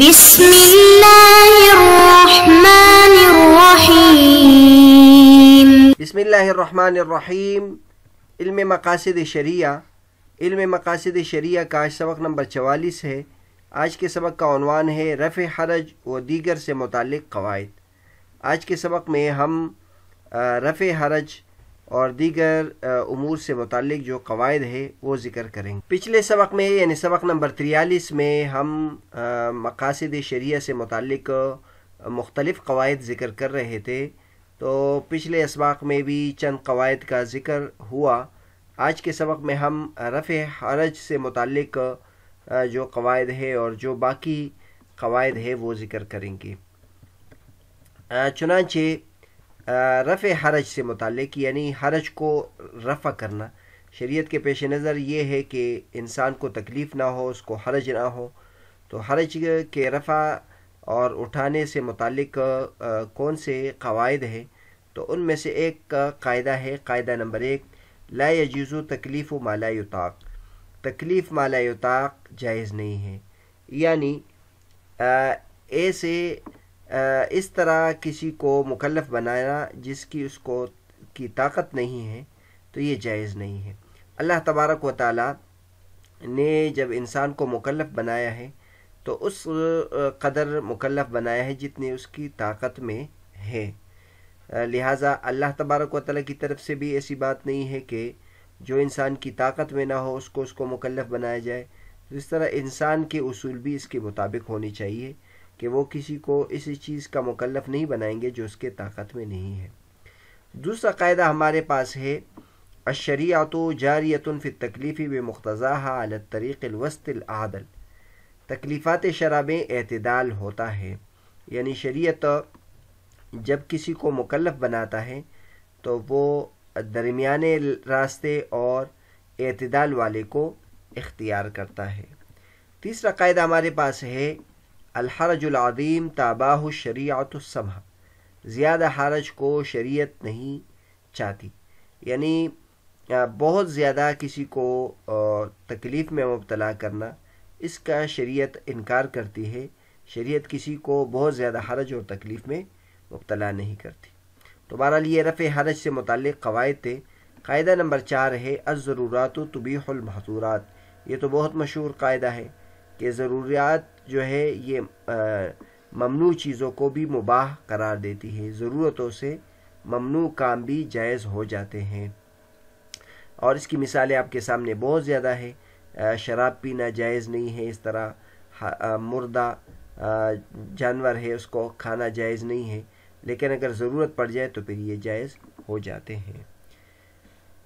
بسم اللہ الرحمن الرحیم بسم اللہ الرحمن الرحیم علم مقاصد شریعہ علم مقاصد شریعہ کا آج سبق نمبر چوالیس ہے آج کے سبق کا عنوان ہے رفع حرج و دیگر سے متعلق قواعد آج کے سبق میں ہم رفع حرج اور دیگر امور سے متعلق جو قواعد ہے وہ ذکر کریں گے پچھلے سبق میں یعنی سبق نمبر تریالیس میں ہم مقاصد شریعہ سے متعلق مختلف قواعد ذکر کر رہے تھے تو پچھلے اسباق میں بھی چند قواعد کا ذکر ہوا آج کے سبق میں ہم رفع حرج سے متعلق جو قواعد ہے اور جو باقی قواعد ہے وہ ذکر کریں گے چنانچہ رفع حرج سے متعلق یعنی حرج کو رفع کرنا شریعت کے پیش نظر یہ ہے کہ انسان کو تکلیف نہ ہو اس کو حرج نہ ہو تو حرج کے رفع اور اٹھانے سے متعلق کون سے قواعد ہیں تو ان میں سے ایک قاعدہ ہے قاعدہ نمبر ایک لا یجوز تکلیف و مالا یطاق تکلیف مالا یطاق جائز نہیں ہے یعنی ایسے اس طرح کسی کو مکلف بنانا جس کی اس کو کی طاقت نہیں ہے تو یہ جائز نہیں ہے اللہ تبارک و تعالیٰ نے جب انسان کو مکلف بنایا ہے تو اس قدر مکلف بنایا ہے جتنی اس کی طاقت میں ہے لہٰذا اللہ تبارک و تعالیٰ کی طرف سے بھی ایسی بات نہیں ہے کہ جو انسان کی طاقت میں نہ ہو اس کو اس کو مکلف بنایا جائے اس طرح انسان کے اصول بھی اس کے مطابق ہونی چاہیے کہ وہ کسی کو اسی چیز کا مکلف نہیں بنائیں گے جو اس کے طاقت میں نہیں ہے دوسرا قاعدہ ہمارے پاس ہے اشریعت و جاریت الف تکلیفی میں مقتض عالت طریق الوسط العادل تکلیفات شرح اعتدال ہوتا ہے یعنی شریعت جب کسی کو مکلف بناتا ہے تو وہ درمیان راستے اور اعتدال والے کو اختیار کرتا ہے تیسرا قاعدہ ہمارے پاس ہے الحرج العظیم تاباہ شریعت السمح زیادہ حرج کو شریعت نہیں چاہتی یعنی بہت زیادہ کسی کو تکلیف میں مبتلا کرنا اس کا شریعت انکار کرتی ہے شریعت کسی کو بہت زیادہ حرج اور تکلیف میں مبتلا نہیں کرتی تو بارہ لیے رفع حرج سے متعلق تھے قاعدہ نمبر چار ہے از ضرورات و طبی المحصورات یہ تو بہت مشہور قاعدہ ہے کہ ضروریات جو ہے یہ ممنوع چیزوں کو بھی مباح قرار دیتی ہے ضرورتوں سے ممنوع کام بھی جائز ہو جاتے ہیں اور اس کی مثالیں آپ کے سامنے بہت زیادہ ہے شراب پینا جائز نہیں ہے اس طرح مردہ جانور ہے اس کو کھانا جائز نہیں ہے لیکن اگر ضرورت پڑ جائے تو پھر یہ جائز ہو جاتے ہیں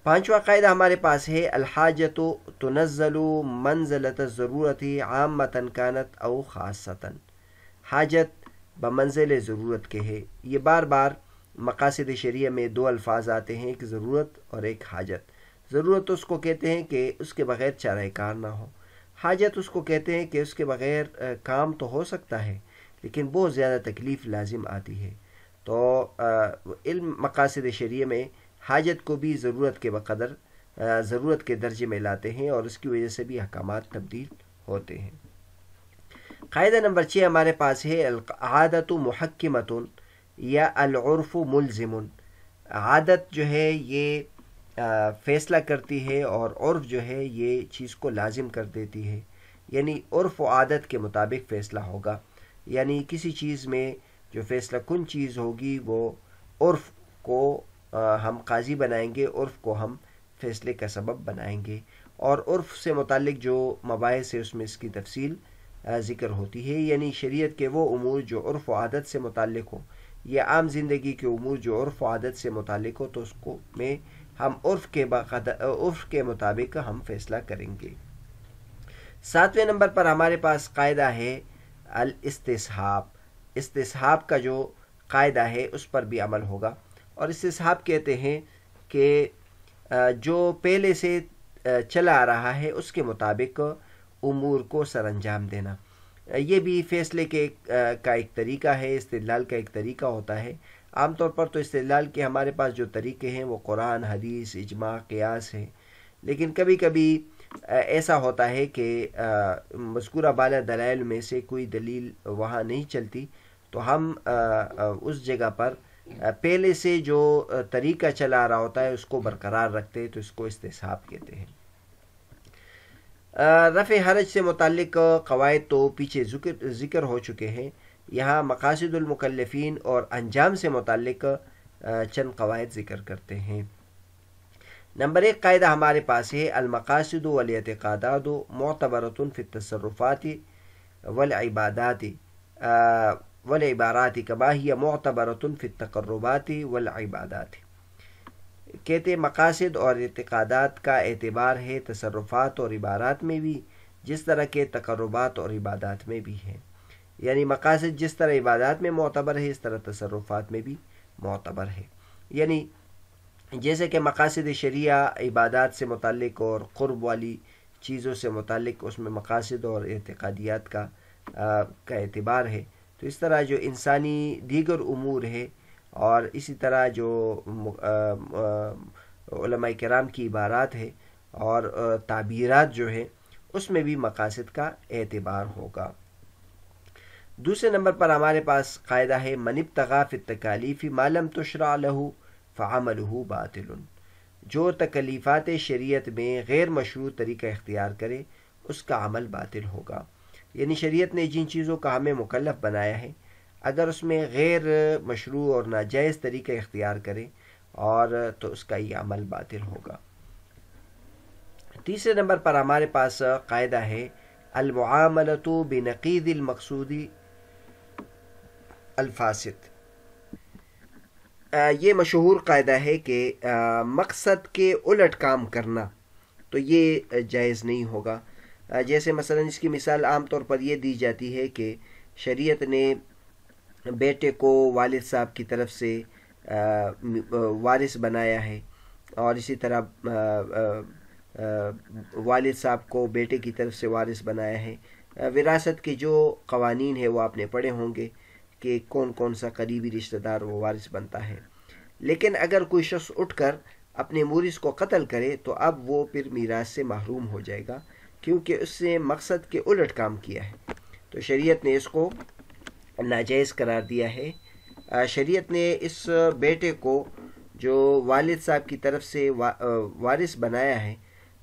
پانچواں قاعدہ ہمارے پاس ہے الحاجت و تنزل منزلت ضرورت عام متن کانت او خاص حاجت بمنزل ضرورت کے ہے یہ بار بار مقاصد شریعہ میں دو الفاظ آتے ہیں ایک ضرورت اور ایک حاجت ضرورت اس کو کہتے ہیں کہ اس کے بغیر چارہ کار نہ ہو حاجت اس کو کہتے ہیں کہ اس کے بغیر کام تو ہو سکتا ہے لیکن بہت زیادہ تکلیف لازم آتی ہے تو علم مقاصد شریعہ میں حاجت کو بھی ضرورت کے بقدر ضرورت کے درجے میں لاتے ہیں اور اس کی وجہ سے بھی احکامات تبدیل ہوتے ہیں قاعدہ نمبر چھ ہمارے پاس ہے عادت و محکمت یا العرف ملزم عادت جو ہے یہ فیصلہ کرتی ہے اور عرف جو ہے یہ چیز کو لازم کر دیتی ہے یعنی عرف و عادت کے مطابق فیصلہ ہوگا یعنی کسی چیز میں جو فیصلہ کن چیز ہوگی وہ عرف کو ہم قاضی بنائیں گے عرف کو ہم فیصلے کا سبب بنائیں گے اور عرف سے متعلق جو مباحث ہے اس میں اس کی تفصیل ذکر ہوتی ہے یعنی شریعت کے وہ امور جو عرف و عادت سے متعلق ہو یا عام زندگی کے امور جو عرف و عادت سے متعلق ہو تو اس کو میں ہم عرف کے عرف کے مطابق ہم فیصلہ کریں گے ساتویں نمبر پر ہمارے پاس قاعدہ ہے الاستصحاب استصحاب کا جو قاعدہ ہے اس پر بھی عمل ہوگا اور اس سے صاحب کہتے ہیں کہ جو پہلے سے چلا آ رہا ہے اس کے مطابق امور کو سر انجام دینا یہ بھی فیصلے کے کا ایک طریقہ ہے استدلال کا ایک طریقہ ہوتا ہے عام طور پر تو استدلال کے ہمارے پاس جو طریقے ہیں وہ قرآن حدیث اجماع قیاس ہیں لیکن کبھی کبھی ایسا ہوتا ہے کہ مذکورہ بالا دلائل میں سے کوئی دلیل وہاں نہیں چلتی تو ہم اس جگہ پر پہلے سے جو طریقہ چلا رہا ہوتا ہے اس کو برقرار رکھتے تو اس کو استحصاب کہتے ہیں رفع حرج سے متعلق قواعد تو پیچھے ذکر ہو چکے ہیں یہاں مقاصد المکلفین اور انجام سے متعلق چند قواعد ذکر کرتے ہیں نمبر ایک قاعدہ ہمارے پاس ہے المقاصد والاعتقادات قاداد و التصرفات والعبادات ول عباراتباہ معتبر تنفِ تقرباتی ولا عبادات کہتے مقاصد اور اعتقادات کا اعتبار ہے تصرفات اور عبارات میں بھی جس طرح کے تقربات اور عبادات میں بھی ہے یعنی مقاصد جس طرح عبادات میں معتبر ہے اس طرح تصرفات میں بھی معتبر ہے یعنی جیسے کہ مقاصد شریعہ عبادات سے متعلق اور قرب والی چیزوں سے متعلق اس میں مقاصد اور اعتقادیات کا کا اعتبار ہے تو اس طرح جو انسانی دیگر امور ہے اور اسی طرح جو علماء کرام کی عبارات ہے اور تعبیرات جو ہے اس میں بھی مقاصد کا اعتبار ہوگا دوسرے نمبر پر ہمارے پاس قاعدہ ہے منب تغاف تکالیفی معلوم تشراء لہو فعمل ہُو باطل جو تکلیفات شریعت میں غیر مشروع طریقہ اختیار کرے اس کا عمل باطل ہوگا یعنی شریعت نے جن چیزوں کا ہمیں مکلف بنایا ہے اگر اس میں غیر مشروع اور ناجائز طریقہ اختیار کرے اور تو اس کا یہ عمل باطل ہوگا تیسرے نمبر پر ہمارے پاس قاعدہ ہے المعاملت بنقید بے نقید المقصودی الفاسد یہ مشہور قاعدہ ہے کہ مقصد کے الٹ کام کرنا تو یہ جائز نہیں ہوگا جیسے مثلا اس کی مثال عام طور پر یہ دی جاتی ہے کہ شریعت نے بیٹے کو والد صاحب کی طرف سے وارث بنایا ہے اور اسی طرح والد صاحب کو بیٹے کی طرف سے وارث بنایا ہے وراثت کے جو قوانین ہیں وہ آپ نے پڑھے ہوں گے کہ کون کون سا قریبی رشتہ دار وہ وارث بنتا ہے لیکن اگر کوئی شخص اٹھ کر اپنے مورث کو قتل کرے تو اب وہ پھر میراث سے محروم ہو جائے گا کیونکہ اس نے مقصد کے الٹ کام کیا ہے تو شریعت نے اس کو ناجائز قرار دیا ہے شریعت نے اس بیٹے کو جو والد صاحب کی طرف سے وارث بنایا ہے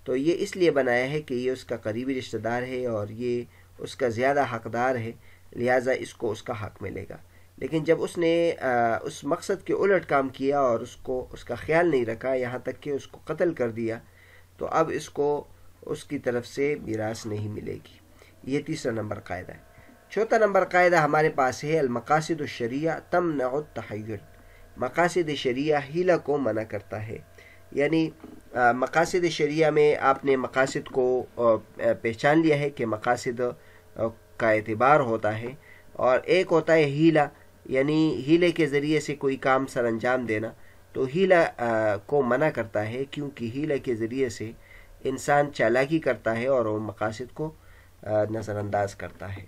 تو یہ اس لیے بنایا ہے کہ یہ اس کا قریبی رشتہ دار ہے اور یہ اس کا زیادہ حقدار ہے لہٰذا اس کو اس کا حق ملے گا لیکن جب اس نے اس مقصد کے الٹ کام کیا اور اس کو اس کا خیال نہیں رکھا یہاں تک کہ اس کو قتل کر دیا تو اب اس کو اس کی طرف سے میراث نہیں ملے گی یہ تیسرا نمبر قاعدہ چوتھا نمبر قاعدہ ہمارے پاس ہے المقاصد الشریعہ تمنع التحیل مقاصد شریعہ ہیلا کو منع کرتا ہے یعنی مقاصد شریعہ میں آپ نے مقاصد کو پہچان لیا ہے کہ مقاصد کا اعتبار ہوتا ہے اور ایک ہوتا ہے ہیلا یعنی ہیلے کے ذریعے سے کوئی کام سر انجام دینا تو ہیلا کو منع کرتا ہے کیونکہ ہیلا کے ذریعے سے انسان چالاکی کرتا ہے اور وہ مقاصد کو نظر انداز کرتا ہے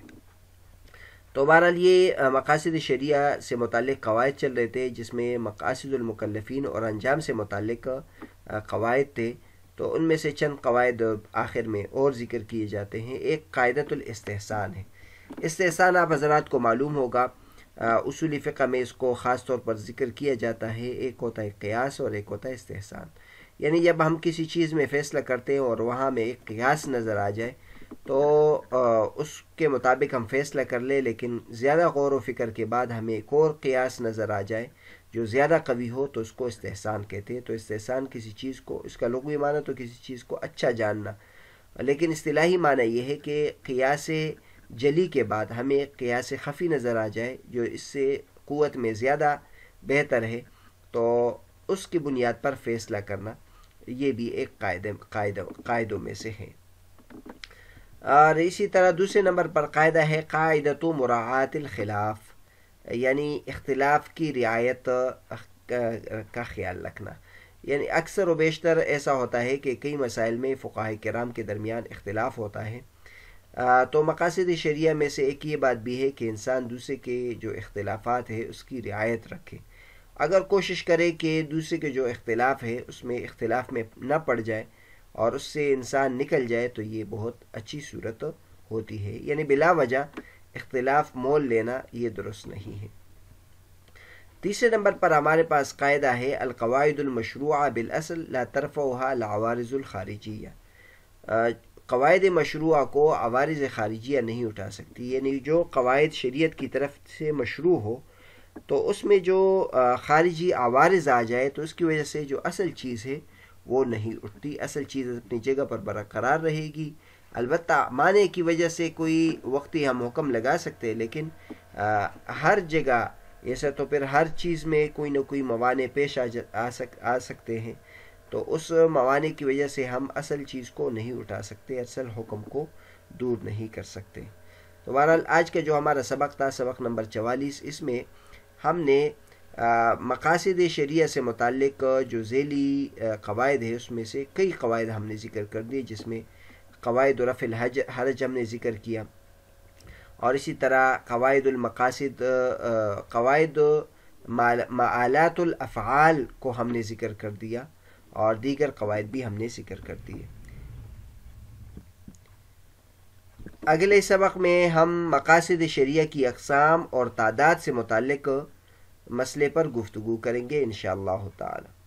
تو بہرحال یہ مقاصد شریعہ سے متعلق قواعد چل رہے تھے جس میں مقاصد المکلفین اور انجام سے متعلق قواعد تھے تو ان میں سے چند قواعد آخر میں اور ذکر کیے جاتے ہیں ایک قاعدۃ الاستحسان ہے استحسان آپ حضرات کو معلوم ہوگا اصول فقہ میں اس کو خاص طور پر ذکر کیا جاتا ہے ایک ہوتا ہے قیاس اور ایک ہوتا ہے استحسان یعنی جب ہم کسی چیز میں فیصلہ کرتے ہیں اور وہاں میں ایک قیاس نظر آ جائے تو اس کے مطابق ہم فیصلہ کر لیں لیکن زیادہ غور و فکر کے بعد ہمیں ایک اور قیاس نظر آ جائے جو زیادہ قوی ہو تو اس کو استحسان کہتے ہیں تو استحسان کسی چیز کو اس کا لغوی معنی تو کسی چیز کو اچھا جاننا لیکن اصطلاحی معنی یہ ہے کہ قیاس جلی کے بعد ہمیں قیاس خفی نظر آ جائے جو اس سے قوت میں زیادہ بہتر ہے تو اس کی بنیاد پر فیصلہ کرنا یہ بھی ایک قاعدے قاعدوں میں سے ہیں اور اسی طرح دوسرے نمبر پر قاعدہ ہے قاعدت مراعات الخلاف یعنی اختلاف کی رعایت کا خیال رکھنا یعنی اکثر و بیشتر ایسا ہوتا ہے کہ کئی مسائل میں فقاہ کرام کے درمیان اختلاف ہوتا ہے تو مقاصد شریعہ میں سے ایک یہ بات بھی ہے کہ انسان دوسرے کے جو اختلافات ہے اس کی رعایت رکھے اگر کوشش کرے کہ دوسرے کے جو اختلاف ہے اس میں اختلاف میں نہ پڑ جائے اور اس سے انسان نکل جائے تو یہ بہت اچھی صورت ہوتی ہے یعنی بلا وجہ اختلاف مول لینا یہ درست نہیں ہے تیسرے نمبر پر ہمارے پاس قاعدہ ہے القواعد المشروعہ بالاصل لا وحا العوارض الخارجیہ قواعد مشروعہ کو عوارض خارجیہ نہیں اٹھا سکتی یعنی جو قواعد شریعت کی طرف سے مشروع ہو تو اس میں جو خارجی عوارض آ جائے تو اس کی وجہ سے جو اصل چیز ہے وہ نہیں اٹھتی اصل چیز اپنی جگہ پر برقرار رہے گی البتہ معنی کی وجہ سے کوئی وقتی ہم حکم لگا سکتے لیکن ہر جگہ ایسا تو پھر ہر چیز میں کوئی نہ کوئی موانے پیش آ سک آ سکتے ہیں تو اس موانے کی وجہ سے ہم اصل چیز کو نہیں اٹھا سکتے اصل حکم کو دور نہیں کر سکتے تو بہرحال آج کا جو ہمارا سبق تھا سبق نمبر چوالیس اس میں ہم نے مقاصد شریعہ سے متعلق جو ذیلی قواعد ہے اس میں سے کئی قواعد ہم نے ذکر کر دیے جس میں قواعد رف الحج حرج ہم نے ذکر کیا اور اسی طرح قواعد المقاصد قواعد معالات الافعال کو ہم نے ذکر کر دیا اور دیگر قواعد بھی ہم نے ذکر کر دیے اگلے سبق میں ہم مقاصد شریعہ کی اقسام اور تعداد سے متعلق مسئلے پر گفتگو کریں گے انشاءاللہ تعالی